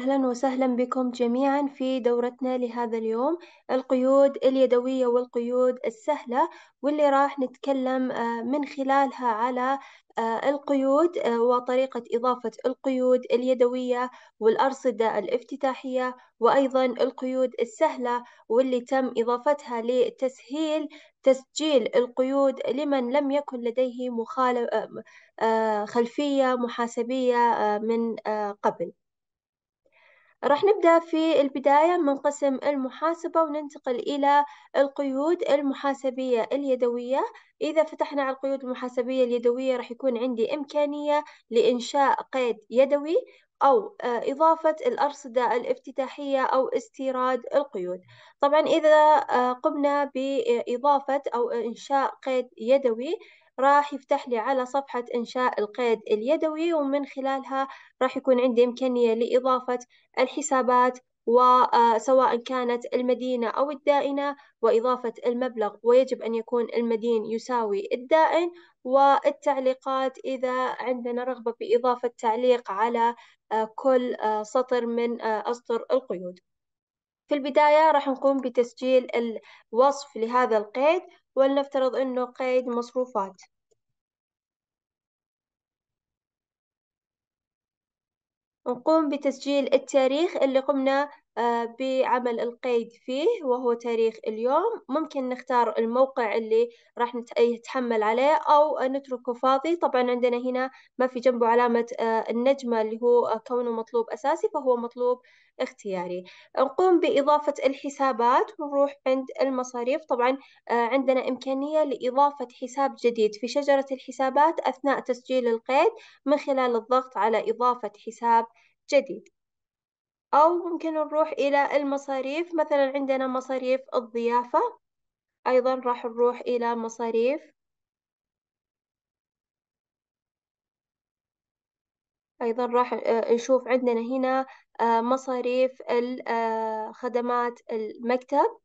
أهلا وسهلا بكم جميعا في دورتنا لهذا اليوم القيود اليدوية والقيود السهلة واللي راح نتكلم آه، من خلالها على آه، القيود آه، وطريقة إضافة القيود اليدوية والأرصدة الافتتاحية وأيضا القيود السهلة واللي تم إضافتها لتسهيل تسجيل القيود لمن لم يكن لديه مخالف خلفية محاسبية من قبل راح نبدأ في البداية من قسم المحاسبة وننتقل إلى القيود المحاسبية اليدوية إذا فتحنا على القيود المحاسبية اليدوية راح يكون عندي إمكانية لإنشاء قيد يدوي أو آه، إضافة الأرصدة الافتتاحية أو استيراد القيود طبعا إذا آه، قمنا بإضافة أو إنشاء قيد يدوي راح يفتح لي على صفحة إنشاء القيد اليدوي ومن خلالها راح يكون عندي إمكانية لإضافة الحسابات وسواء آه، كانت المدينة أو الدائنة وإضافة المبلغ ويجب أن يكون المدين يساوي الدائن والتعليقات إذا عندنا رغبة بإضافة تعليق على آه، كل آه، سطر من أسطر القيود في البداية راح نقوم بتسجيل الوصف لهذا القيد ولنفترض أنه قيد مصروفات نقوم بتسجيل التاريخ اللي قمنا آه، بعمل القيد فيه وهو تاريخ اليوم ممكن نختار الموقع اللي راح إيه، يتحمل عليه أو نتركه فاضي طبعا عندنا هنا ما في جنبه علامة آه، النجمة اللي هو آه، كونه مطلوب أساسي فهو مطلوب اختياري نقوم بإضافة الحسابات ونروح عند المصاريف طبعا عندنا إمكانية لإضافة حساب جديد في شجرة الحسابات أثناء تسجيل القيد من خلال الضغط على إضافة حساب جديد أو ممكن نروح إلى المصاريف مثلا عندنا مصاريف الضيافة أيضا راح نروح إلى مصاريف أيضا راح آه، نشوف عندنا هنا آه، مصاريف آه، خدمات المكتب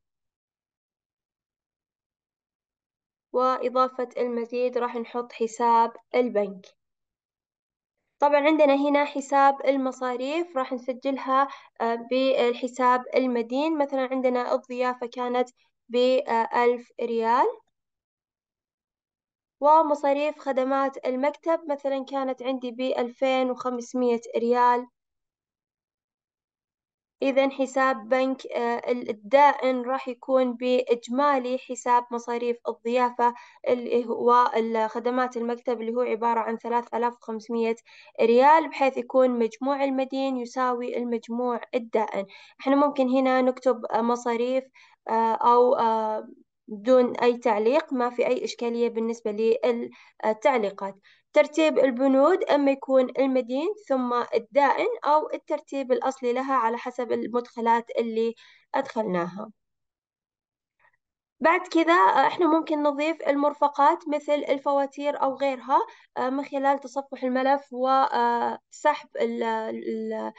وإضافة المزيد راح نحط حساب البنك. طبعا عندنا هنا حساب المصاريف راح نسجلها آه، بالحساب المدين مثلا عندنا الضيافة كانت بألف ريال ومصاريف خدمات المكتب مثلا كانت عندي بألفين وخمسمية ريال إذا حساب بنك آه، الدائن راح يكون بإجمالي حساب مصاريف الضيافة اللي هو خدمات المكتب اللي هو عبارة عن 3500 ريال بحيث يكون مجموع المدين يساوي المجموع الدائن احنا ممكن هنا نكتب مصاريف آه، أو بدون آه، أي تعليق ما في أي إشكالية بالنسبة للتعليقات ترتيب البنود إما يكون المدين ثم الدائن أو الترتيب الأصلي لها على حسب المدخلات اللي أدخلناها بعد كذا آه، احنا ممكن نضيف المرفقات مثل الفواتير أو غيرها آه، من خلال تصفح الملف وسحب آه،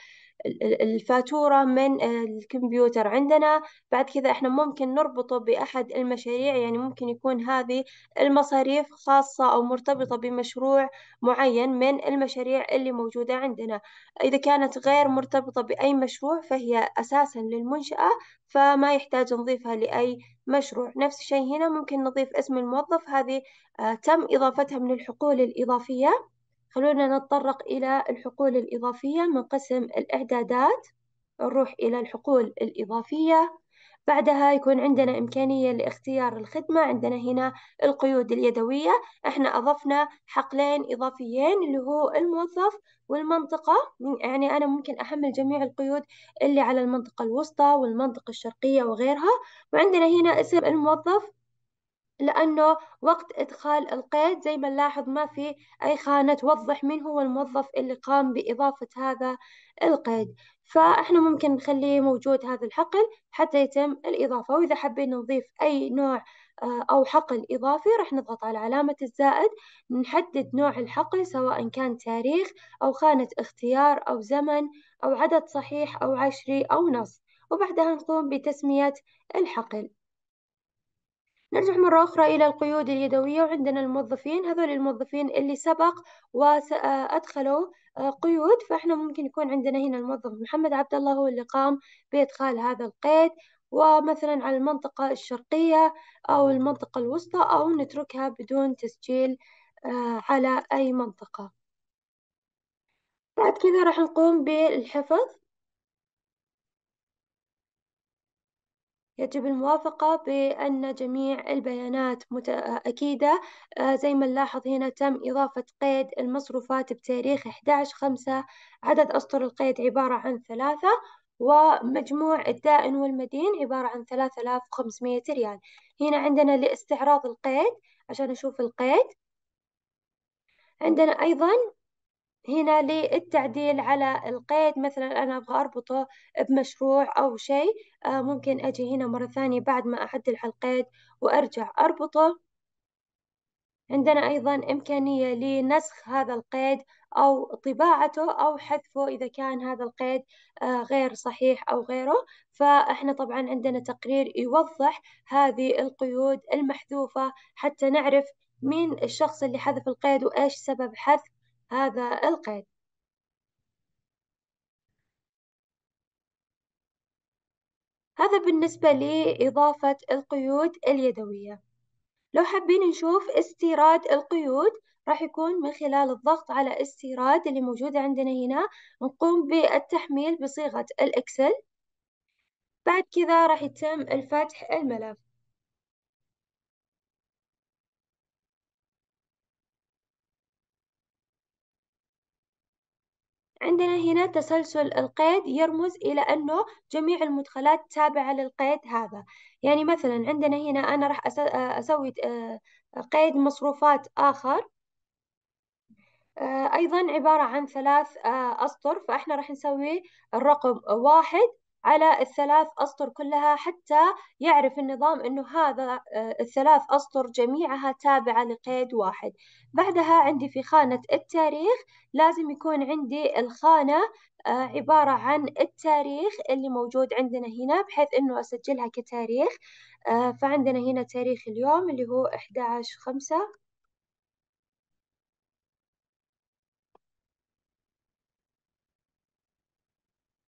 الفاتورة من الكمبيوتر عندنا بعد كذا احنا ممكن نربطه بأحد المشاريع يعني ممكن يكون هذه المصاريف خاصة أو مرتبطة بمشروع معين من المشاريع اللي موجودة عندنا إذا كانت غير مرتبطة بأي مشروع فهي أساسا للمنشأة فما يحتاج نضيفها لأي مشروع نفس الشيء هنا ممكن نضيف اسم الموظف هذه آه، تم إضافتها من الحقول الإضافية خلونا نتطرق إلى الحقول الإضافية من قسم الإعدادات نروح إلى الحقول الإضافية بعدها يكون عندنا إمكانية لاختيار الخدمة عندنا هنا القيود اليدوية احنا أضفنا حقلين إضافيين اللي هو الموظف والمنطقة يعني أنا ممكن أحمل جميع القيود اللي على المنطقة الوسطى والمنطقة الشرقية وغيرها وعندنا هنا اسم الموظف لأنه وقت إدخال القيد زي ما نلاحظ ما في أي خانة توضح مين هو الموظف اللي قام بإضافة هذا القيد فإحنا ممكن نخليه موجود هذا الحقل حتى يتم الإضافة وإذا حابين نضيف أي نوع آه، أو حقل إضافي راح نضغط على علامة الزائد نحدد نوع الحقل سواء كان تاريخ أو خانة اختيار أو زمن أو عدد صحيح أو عشري أو نص وبعدها نقوم بتسمية الحقل نرجع مرة أخرى إلى القيود اليدوية وعندنا الموظفين هذول الموظفين اللي سبق وأدخلوا آه، قيود فإحنا ممكن يكون عندنا هنا الموظف محمد عبد الله هو اللي قام بإدخال هذا القيد ومثلا على المنطقة الشرقية أو المنطقة الوسطى أو نتركها بدون تسجيل آه، على أي منطقة بعد كذا راح نقوم بالحفظ يجب الموافقة بأن جميع البيانات متأكيدة آه، زي ما نلاحظ هنا تم إضافة قيد المصروفات بتاريخ 11/5 عدد أسطر القيد عبارة عن ثلاثة ومجموع الدائن والمدين عبارة عن 3500 ريال هنا عندنا لاستعراض القيد عشان نشوف القيد عندنا أيضا هنا للتعديل على القيد مثلا أنا أبغى أربطه بمشروع أو شيء آه، ممكن أجي هنا مرة ثانية بعد ما أعدل على القيد وأرجع أربطه عندنا أيضا إمكانية لنسخ هذا القيد أو طباعته أو حذفه إذا كان هذا القيد آه، غير صحيح أو غيره فإحنا طبعا عندنا تقرير يوضح هذه القيود المحذوفة حتى نعرف مين الشخص اللي حذف القيد وإيش سبب حذف هذا القيد هذا بالنسبة لإضافة القيود اليدوية لو حابين نشوف استيراد القيود راح يكون من خلال الضغط على استيراد اللي موجودة عندنا هنا نقوم بالتحميل بصيغة الإكسل بعد كذا راح يتم الفتح الملف عندنا هنا تسلسل القيد يرمز إلى أنه جميع المدخلات تابعة للقيد هذا يعني مثلا عندنا هنا أنا راح أسوي آه، قيد مصروفات آخر آه، أيضا عبارة عن ثلاث آه، أسطر فإحنا راح نسوي الرقم واحد على الثلاث أسطر كلها حتى يعرف النظام أنه هذا آه، الثلاث أسطر جميعها تابعة لقيد واحد بعدها عندي في خانة التاريخ لازم يكون عندي الخانة آه، عبارة عن التاريخ اللي موجود عندنا هنا بحيث أنه أسجلها كتاريخ آه، فعندنا هنا تاريخ اليوم اللي هو 11 خمسة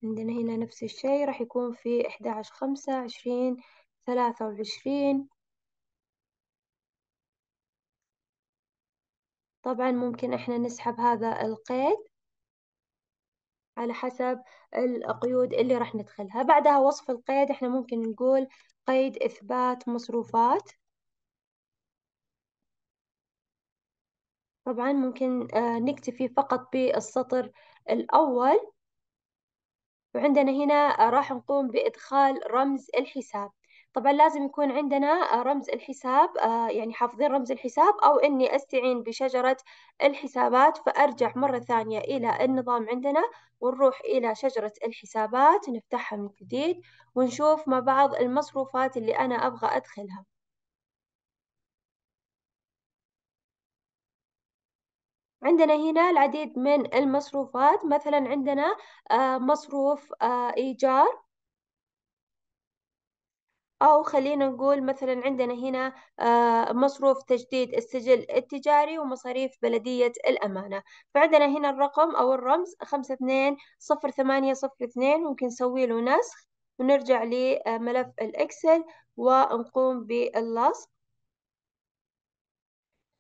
عندنا هنا نفس الشيء راح يكون في إحدى عشر خمسة عشرين ثلاثة وعشرين طبعا ممكن إحنا نسحب هذا القيد على حسب القيود اللي راح ندخلها بعدها وصف القيد إحنا ممكن نقول قيد إثبات مصروفات طبعا ممكن آه، نكتفي فقط بالسطر الأول وعندنا هنا راح نقوم بإدخال رمز الحساب طبعا لازم يكون عندنا رمز الحساب آه، يعني حافظين رمز الحساب أو إني أستعين بشجرة الحسابات فأرجع مرة ثانية إلى النظام عندنا ونروح إلى شجرة الحسابات نفتحها من جديد ونشوف مع بعض المصروفات اللي أنا أبغى أدخلها عندنا هنا العديد من المصروفات مثلا عندنا آه، مصروف آه، إيجار أو خلينا نقول مثلا عندنا هنا آه، مصروف تجديد السجل التجاري ومصاريف بلدية الأمانة فعندنا هنا الرقم أو الرمز خمسة اثنين صفر ثمانية صفر اثنين ممكن نسوي له نسخ ونرجع لملف الإكسل ونقوم باللصق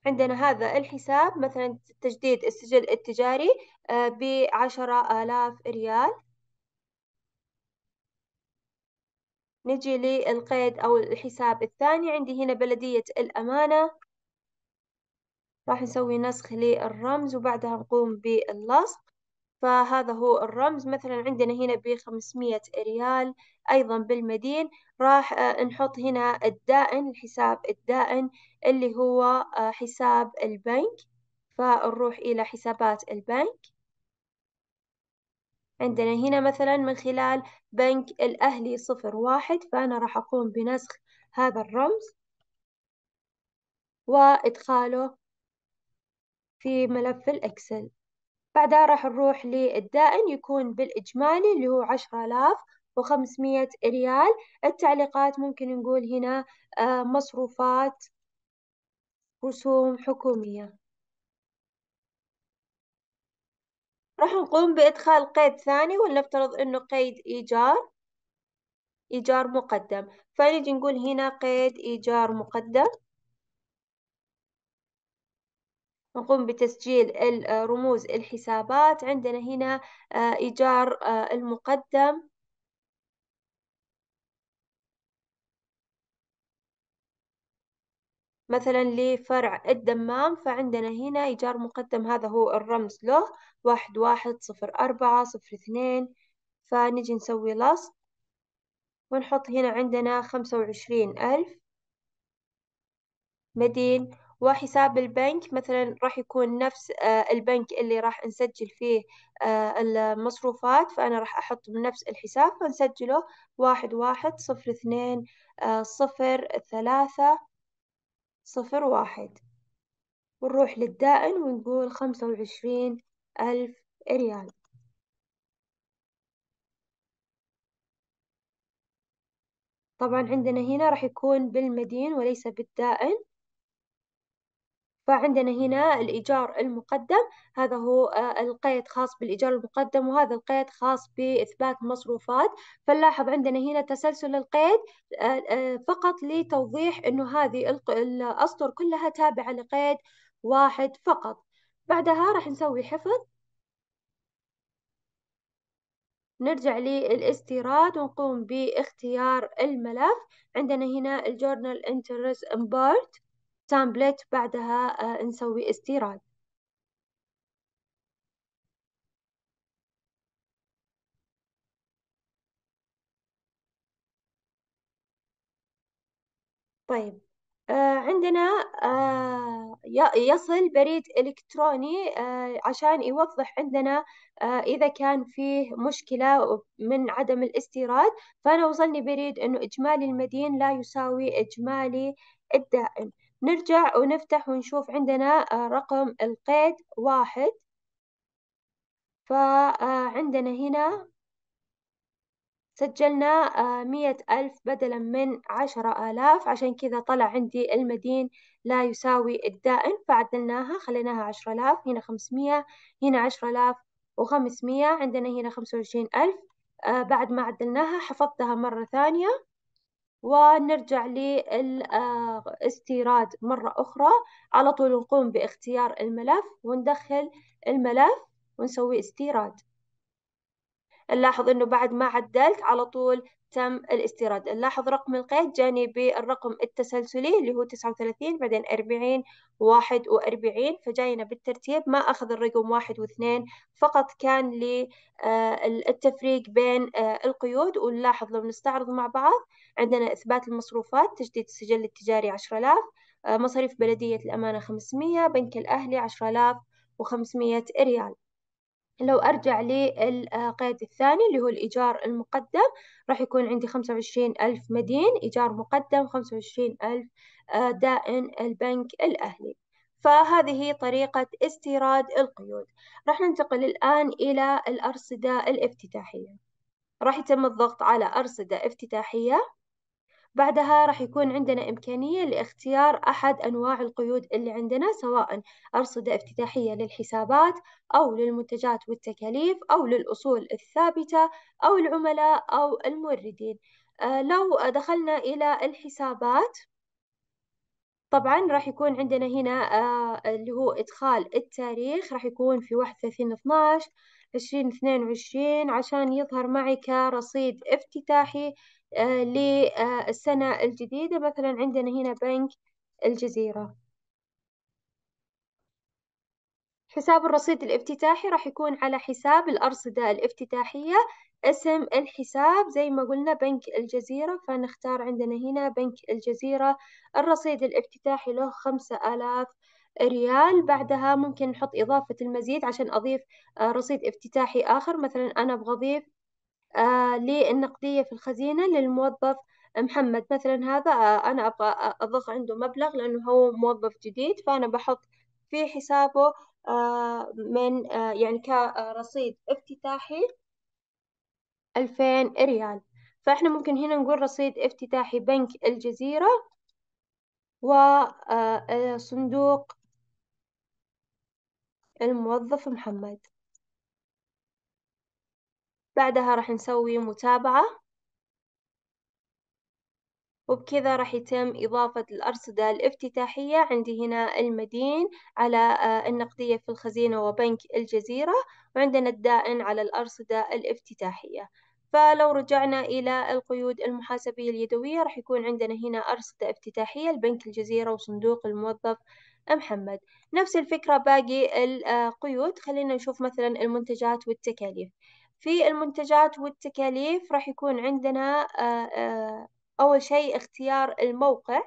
عندنا هذا الحساب مثلا تجديد السجل التجاري آه، بعشرة آلاف ريال نجي للقيد أو الحساب الثاني عندي هنا بلدية الأمانة راح نسوي نسخ للرمز وبعدها نقوم باللصق فهذا هو الرمز مثلا عندنا هنا بخمسمية ريال أيضا بالمدين راح آه، نحط هنا الدائن الحساب الدائن اللي هو آه، حساب البنك فنروح إلى حسابات البنك عندنا هنا مثلا من خلال بنك الأهلي صفر واحد فأنا راح أقوم بنسخ هذا الرمز وإدخاله في ملف الإكسل بعدها راح نروح للدائن يكون بالإجمالي اللي هو عشرة آلاف ريال التعليقات ممكن نقول هنا آه، مصروفات رسوم حكومية راح نقوم بإدخال قيد ثاني ولنفترض أنه قيد إيجار إيجار مقدم فنجي نقول هنا قيد إيجار مقدم نقوم بتسجيل آه، رموز الحسابات عندنا هنا آه، إيجار المقدم مثلا لفرع الدمام فعندنا هنا إيجار مقدم هذا هو الرمز له واحد واحد صفر أربعة صفر اثنين فنجي نسوي لصق ونحط هنا عندنا خمسة وعشرين ألف مدين وحساب البنك مثلا راح يكون نفس آه، البنك اللي راح نسجل فيه آه، المصروفات فأنا راح أحط من نفس الحساب فنسجله واحد واحد صفر اثنين آه، صفر ثلاثة صفر واحد ونروح للدائن ونقول خمسة وعشرين ألف ريال طبعا عندنا هنا راح يكون بالمدين وليس بالدائن فعندنا هنا الإيجار المقدم هذا هو آه، القيد خاص بالإيجار المقدم وهذا القيد خاص بإثبات مصروفات فنلاحظ عندنا هنا تسلسل القيد آه، آه، فقط لتوضيح أنه هذه الأسطر كلها تابعة لقيد واحد فقط بعدها راح نسوي حفظ نرجع للاستيراد ونقوم باختيار الملف عندنا هنا الجورنال انترست امبارت تامبلت بعدها آه، نسوي استيراد طيب آه، عندنا آه، يصل بريد إلكتروني عشان يوضح عندنا إذا كان فيه مشكلة من عدم الاستيراد فأنا وصلني بريد أنه إجمالي المدين لا يساوي إجمالي الدائم نرجع ونفتح ونشوف عندنا آه، رقم القيد واحد فعندنا آه، هنا سجلنا مية آه، ألف بدلا من عشرة آلاف عشان كذا طلع عندي المدين لا يساوي الدائن فعدلناها خليناها عشرة آلاف هنا خمسمية هنا عشرة آلاف وخمسمية عندنا هنا خمسة وعشرين ألف بعد ما عدلناها حفظتها مرة ثانية ونرجع للاستيراد مرة أخرى على طول نقوم باختيار الملف وندخل الملف ونسوي استيراد نلاحظ أنه بعد ما عدلت على طول تم الاستيراد نلاحظ رقم القيد جاني بالرقم التسلسلي اللي هو 39 بعدين 40 41 فجاينا بالترتيب ما أخذ الرقم واحد واثنين فقط كان للتفريق آه، بين آه، القيود ونلاحظ لو نستعرض مع بعض عندنا إثبات المصروفات تجديد السجل التجاري عشرة آلاف آه، مصاريف بلدية الأمانة خمسمية بنك الأهلي عشرة آلاف وخمسمية ريال لو أرجع للقيد آه، الثاني اللي هو الإيجار المقدم راح يكون عندي خمسة وعشرين ألف مدين إيجار مقدم خمسة وعشرين ألف آه، دائن البنك الأهلي فهذه طريقة استيراد القيود راح ننتقل الآن إلى الأرصدة الافتتاحية راح يتم الضغط على أرصدة افتتاحية بعدها راح يكون عندنا إمكانية لاختيار أحد أنواع القيود اللي عندنا سواء أرصدة افتتاحية للحسابات أو للمنتجات والتكاليف أو للأصول الثابتة أو العملاء أو الموردين آه، لو دخلنا إلى الحسابات طبعا راح يكون عندنا هنا آه اللي هو إدخال التاريخ راح يكون في واحد وثلاثين 2022 عشرين اثنين وعشرين عشان يظهر معي كرصيد افتتاحي آه، للسنة الجديدة مثلا عندنا هنا بنك الجزيرة حساب الرصيد الافتتاحي راح يكون على حساب الأرصدة الافتتاحية اسم الحساب زي ما قلنا بنك الجزيرة فنختار عندنا هنا بنك الجزيرة الرصيد الافتتاحي له خمسة آلاف ريال بعدها ممكن نحط إضافة المزيد عشان أضيف آه، رصيد افتتاحي آخر مثلا أنا أبغى أضيف آه، للنقدية في الخزينة للموظف محمد مثلا هذا آه، أنا أبغى آه، أضخ عنده مبلغ لأنه هو موظف جديد فأنا بحط في حسابه من يعني كرصيد افتتاحي ألفين ريال فإحنا ممكن هنا نقول رصيد افتتاحي بنك الجزيرة وصندوق الموظف محمد بعدها راح نسوي متابعة وبكذا راح يتم إضافة الأرصدة الافتتاحية عندي هنا المدين على آه، النقدية في الخزينة وبنك الجزيرة وعندنا الدائن على الأرصدة الافتتاحية فلو رجعنا إلى القيود المحاسبية اليدوية راح يكون عندنا هنا أرصدة افتتاحية لبنك الجزيرة وصندوق الموظف محمد نفس الفكرة باقي القيود آه، خلينا نشوف مثلا المنتجات والتكاليف في المنتجات والتكاليف راح يكون عندنا آه، آه، أول شيء اختيار الموقع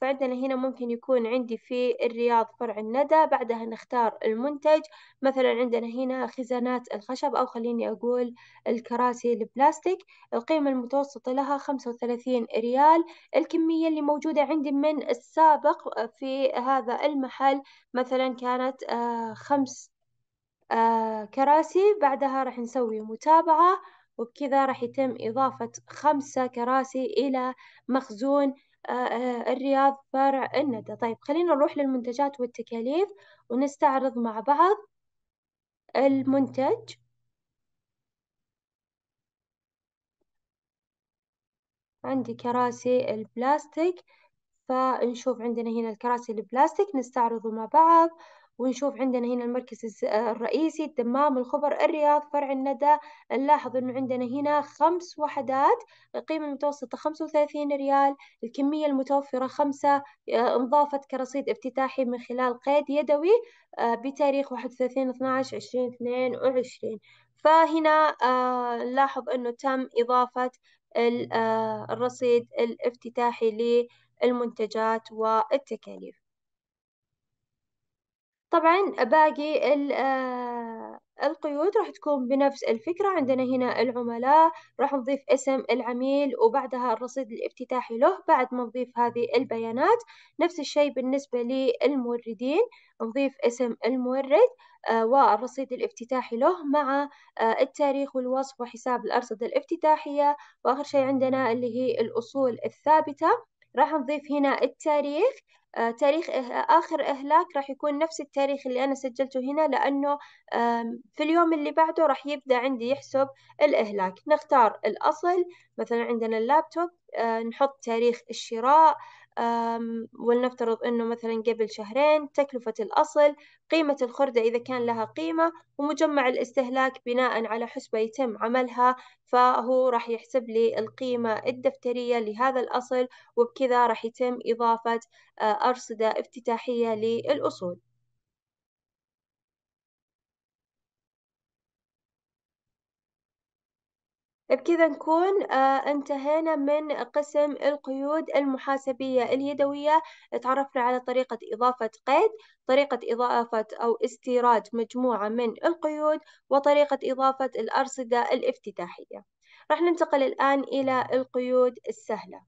فعندنا هنا ممكن يكون عندي في الرياض فرع الندى بعدها نختار المنتج مثلا عندنا هنا خزانات الخشب أو خليني أقول الكراسي البلاستيك القيمة المتوسطة لها 35 ريال الكمية اللي موجودة عندي من السابق آه، في هذا المحل مثلا كانت خمس آه، كراسي بعدها راح نسوي متابعة وبكذا راح يتم إضافة خمسة كراسي إلى مخزون آه، آه، الرياض فرع الندى طيب خلينا نروح للمنتجات والتكاليف ونستعرض مع بعض المنتج عندي كراسي البلاستيك فنشوف عندنا هنا الكراسي البلاستيك نستعرضه مع بعض ونشوف عندنا هنا المركز الرئيسي الدمام الخبر الرياض فرع الندى نلاحظ أنه عندنا هنا خمس وحدات القيمة المتوسطة وثلاثين ريال الكمية المتوفرة خمسة انضافت آه، كرصيد افتتاحي من خلال قيد يدوي آه، بتاريخ واحد وثلاثين عشرين اثنين وعشرين فهنا آه، نلاحظ أنه تم إضافة الرصيد الافتتاحي للمنتجات والتكاليف طبعا باقي ال آه، القيود راح تكون بنفس الفكرة عندنا هنا العملاء راح نضيف اسم العميل وبعدها الرصيد الافتتاحي له بعد ما نضيف هذه البيانات نفس الشيء بالنسبة للموردين نضيف اسم المورد آه، والرصيد الافتتاحي له مع آه، التاريخ والوصف وحساب الأرصدة الافتتاحية وآخر شيء عندنا اللي هي الأصول الثابتة راح نضيف هنا التاريخ آه، تاريخ إه-، آخر إهلاك راح يكون نفس التاريخ اللي أنا سجلته هنا لأنه في اليوم اللي بعده راح يبدأ عندي يحسب الإهلاك نختار الأصل مثلا عندنا اللابتوب آه، نحط تاريخ الشراء ولنفترض أنه مثلا قبل شهرين تكلفة الأصل قيمة الخردة إذا كان لها قيمة ومجمع الاستهلاك بناء على حسبة يتم عملها فهو راح يحسب لي القيمة الدفترية لهذا الأصل وبكذا راح يتم إضافة آه، أرصدة افتتاحية للأصول بكذا نكون آه، انتهينا من قسم القيود المحاسبية اليدوية تعرفنا على طريقة إضافة قيد طريقة إضافة أو استيراد مجموعة من القيود وطريقة إضافة الأرصدة الافتتاحية راح ننتقل الآن إلى القيود السهلة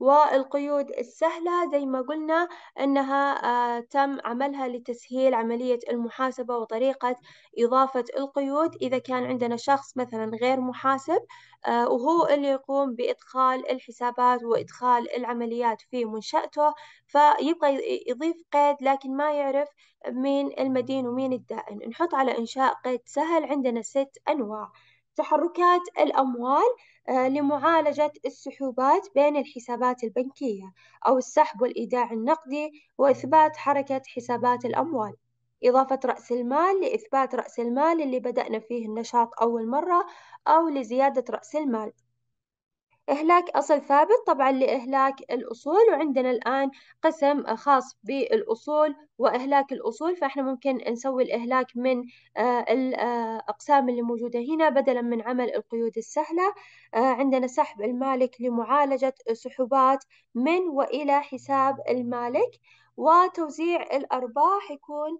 والقيود السهلة زي ما قلنا أنها آه، تم عملها لتسهيل عملية المحاسبة وطريقة إضافة القيود إذا كان عندنا شخص مثلا غير محاسب آه، وهو اللي يقوم بإدخال الحسابات وإدخال العمليات في منشأته فيبغى يضيف قيد لكن ما يعرف مين المدين ومين الدائن نحط على إنشاء قيد سهل عندنا ست أنواع تحركات الأموال آه، لمعالجة السحوبات بين الحسابات البنكية أو السحب والإيداع النقدي وإثبات حركة حسابات الأموال إضافة رأس المال لإثبات رأس المال اللي بدأنا فيه النشاط أول مرة أو لزيادة رأس المال إهلاك أصل ثابت طبعا لإهلاك الأصول وعندنا الآن قسم خاص بالأصول وإهلاك الأصول فإحنا ممكن نسوي الإهلاك من آه، الأقسام آه، اللي موجودة هنا بدلا من عمل القيود السهلة آه، عندنا سحب المالك لمعالجة سحوبات من وإلى حساب المالك وتوزيع الأرباح يكون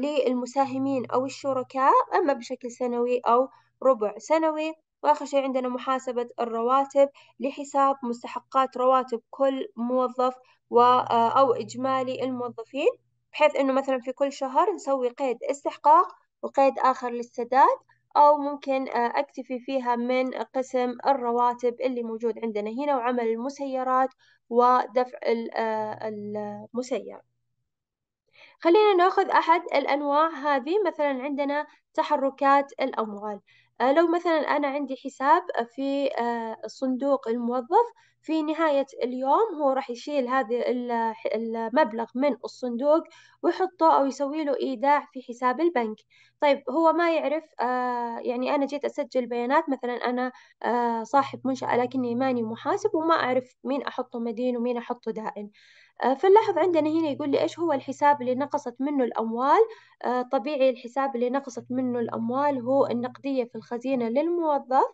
للمساهمين أو الشركاء أما بشكل سنوي أو ربع سنوي وآخر شي عندنا محاسبة الرواتب لحساب مستحقات رواتب كل موظف و آه، أو إجمالي الموظفين بحيث إنه مثلا في كل شهر نسوي قيد استحقاق وقيد آخر للسداد أو ممكن آه، أكتفي فيها من قسم الرواتب اللي موجود عندنا هنا وعمل المسيرات ودفع آه، المسير خلينا ناخذ أحد الأنواع هذه مثلا عندنا تحركات الأموال آه، لو مثلا أنا عندي حساب في آه، صندوق الموظف في نهاية اليوم هو راح يشيل هذا المبلغ من الصندوق ويحطه أو يسوي له إيداع في حساب البنك طيب هو ما يعرف آه، يعني أنا جيت أسجل بيانات مثلا أنا صاحب منشأة لكني ماني محاسب وما أعرف مين أحطه مدين ومين أحطه دائن آه، فنلاحظ عندنا هنا يقول لي إيش هو الحساب اللي نقصت منه الأموال آه، طبيعي الحساب اللي نقصت منه الأموال هو النقدية في الخزينة للموظف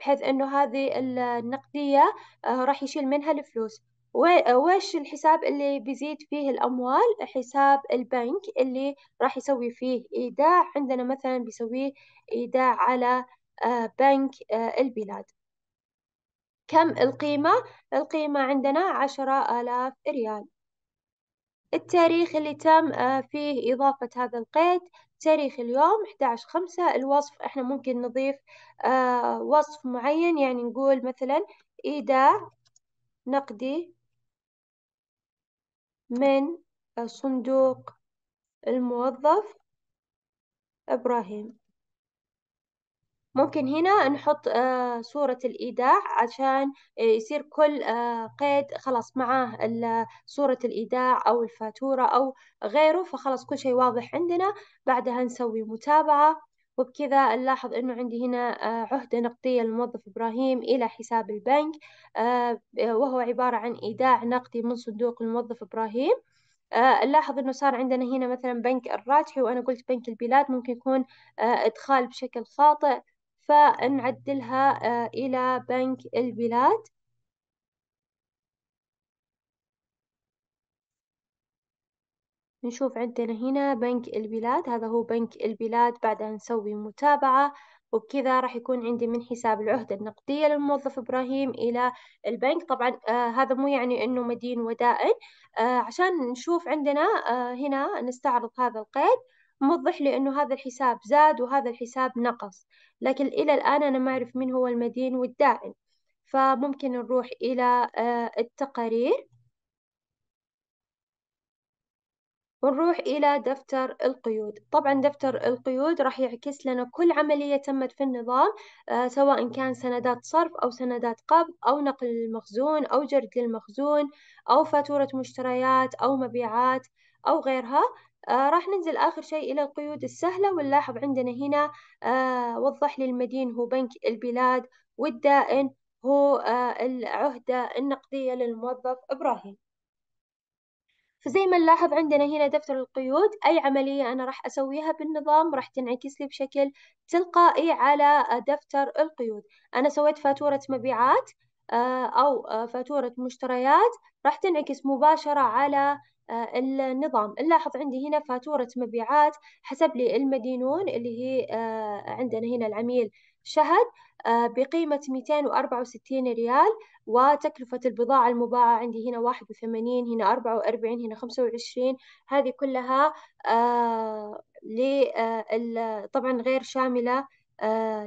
بحيث إنه هذه النقدية آه، راح يشيل منها الفلوس وإيش الحساب اللي بيزيد فيه الأموال حساب البنك اللي راح يسوي فيه إيداع عندنا مثلا بيسويه إيداع على بنك البلاد كم القيمة؟ القيمة عندنا عشرة آلاف ريال التاريخ اللي تم آه، فيه إضافة هذا القيد تاريخ اليوم 11 خمسة الوصف احنا ممكن نضيف آه، وصف معين يعني نقول مثلا إيداع نقدي من صندوق الموظف إبراهيم ممكن هنا نحط آه، صورة الإيداع عشان آه، يصير كل آه، قيد خلاص معاه صورة الإيداع أو الفاتورة أو غيره فخلاص كل شيء واضح عندنا بعدها نسوي متابعة وبكذا نلاحظ أنه عندي هنا عهدة نقدية للموظف إبراهيم إلى حساب البنك وهو عبارة عن إيداع نقدي من صندوق الموظف إبراهيم نلاحظ أنه صار عندنا هنا مثلا بنك الراجحي وأنا قلت بنك البلاد ممكن يكون إدخال بشكل خاطئ فنعدلها آه، إلى بنك البلاد نشوف عندنا هنا بنك البلاد هذا هو بنك البلاد بعدها نسوي متابعة وبكذا راح يكون عندي من حساب العهدة النقدية للموظف إبراهيم إلى البنك طبعا آه هذا مو يعني أنه مدين ودائن آه عشان نشوف عندنا آه هنا نستعرض هذا القيد موضح لي أنه هذا الحساب زاد وهذا الحساب نقص لكن إلى الآن أنا ما أعرف من هو المدين والدائن فممكن نروح إلى آه، التقارير ونروح إلى دفتر القيود طبعا دفتر القيود راح يعكس لنا كل عملية تمت في النظام آه، سواء كان سندات صرف أو سندات قبض أو نقل للمخزون أو جرد للمخزون أو فاتورة مشتريات أو مبيعات أو غيرها آه، راح ننزل آخر شيء إلى القيود السهلة ونلاحظ عندنا هنا آه وضح لي المدين هو بنك البلاد والدائن هو آه العهدة النقدية للموظف إبراهيم فزي ما نلاحظ عندنا هنا دفتر القيود أي عملية أنا راح أسويها بالنظام راح تنعكس لي بشكل تلقائي على آه، دفتر القيود أنا سويت فاتورة مبيعات آه، أو فاتورة مشتريات راح تنعكس مباشرة على آه، النظام نلاحظ عندي هنا فاتورة مبيعات حسب لي المدينون اللي هي آه، عندنا هنا العميل شهد آه، بقيمة 264 ريال وتكلفة البضاعة المباعة عندي هنا 81 هنا 44 هنا 25 هذه كلها طبعا غير شاملة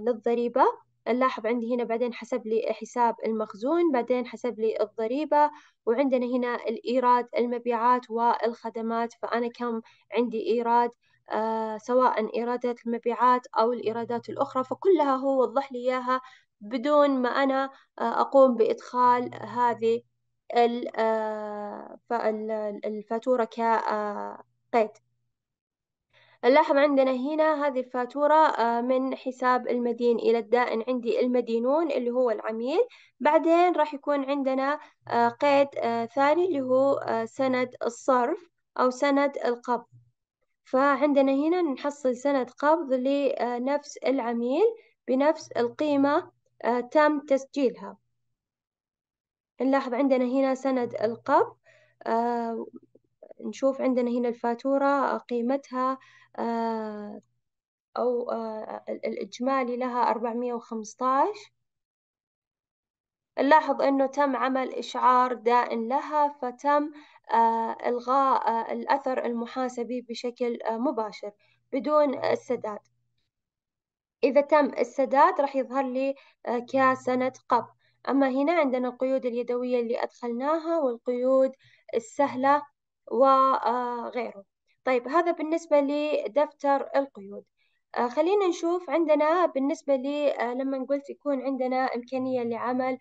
للضريبة نلاحظ عندي هنا بعدين حسب لي حساب المخزون بعدين حسب لي الضريبة وعندنا هنا الإيراد المبيعات والخدمات فأنا كم عندي إيراد آه سواء إيرادات المبيعات أو الإيرادات الأخرى فكلها هو وضح لي إياها بدون ما أنا آه أقوم بإدخال هذه آه، الفاتورة كقيد نلاحظ عندنا هنا هذه الفاتورة آه، من حساب المدين إلى الدائن عندي المدينون اللي هو العميل بعدين راح يكون عندنا آه، قيد آه، ثاني اللي هو سند الصرف أو سند القبض فعندنا هنا نحصل سند قبض لنفس العميل بنفس القيمة تم تسجيلها نلاحظ عندنا هنا سند القبض نشوف عندنا هنا الفاتورة آه، قيمتها آه، أو آه، الإجمالي لها 415 نلاحظ أنه تم عمل إشعار دائن لها فتم إلغاء الأثر المحاسبي بشكل مباشر بدون السداد إذا تم السداد راح يظهر لي كسنة قبض أما هنا عندنا القيود اليدوية اللي أدخلناها والقيود السهلة وغيره آه، طيب هذا بالنسبة لدفتر القيود آه، خلينا نشوف عندنا بالنسبة لي آه، لما قلت يكون عندنا إمكانية لعمل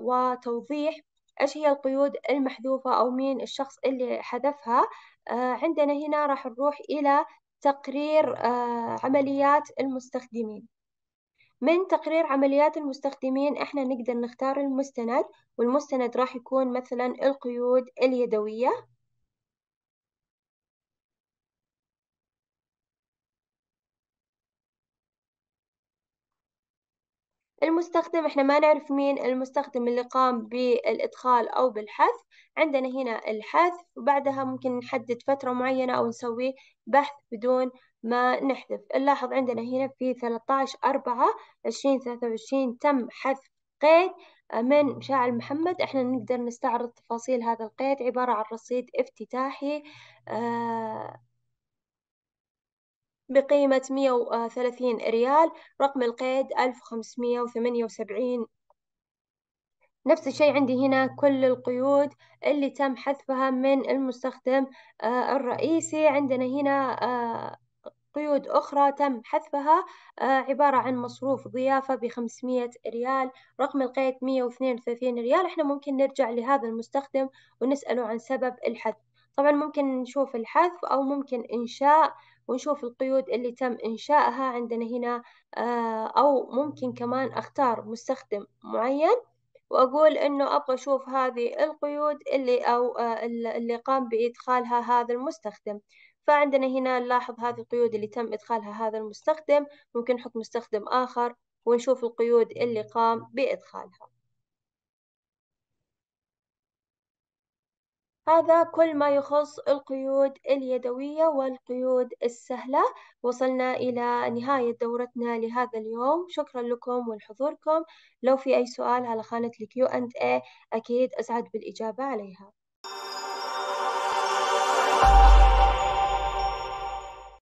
وتوضيح إيش هي القيود المحذوفة أو مين الشخص اللي حذفها عندنا هنا راح نروح إلى تقرير عمليات المستخدمين من تقرير عمليات المستخدمين احنا نقدر نختار المستند والمستند راح يكون مثلا القيود اليدوية المستخدم احنا ما نعرف مين المستخدم اللي قام بالإدخال أو بالحذف عندنا هنا الحذف وبعدها ممكن نحدد فترة معينة أو نسوي بحث بدون ما نحذف نلاحظ عندنا هنا في 13 أربعة 2023 تم حذف قيد آه، من مشاعر محمد احنا نقدر نستعرض تفاصيل هذا القيد عبارة عن رصيد افتتاحي آه بقيمة 130 ريال رقم القيد 1578 نفس الشيء عندي هنا كل القيود اللي تم حذفها من المستخدم آه، الرئيسي عندنا هنا آه، قيود أخرى تم حذفها آه، عبارة عن مصروف ضيافة بخمسمية ريال رقم القيد مية واثنين وثلاثين ريال احنا ممكن نرجع لهذا المستخدم ونسأله عن سبب الحذف طبعا ممكن نشوف الحذف أو ممكن إنشاء ونشوف القيود اللي تم إنشائها عندنا هنا آه، أو ممكن كمان أختار مستخدم معين وأقول إنه أبغى أشوف هذه القيود اللي أو آه، اللي قام بإدخالها هذا المستخدم فعندنا هنا نلاحظ هذه القيود اللي تم إدخالها هذا المستخدم ممكن نحط مستخدم آخر ونشوف القيود اللي قام بإدخالها هذا كل ما يخص القيود اليدوية والقيود السهلة وصلنا إلى نهاية دورتنا لهذا اليوم شكرا لكم ولحضوركم لو في أي سؤال على خانة الـ Q&A أكيد أسعد بالإجابة عليها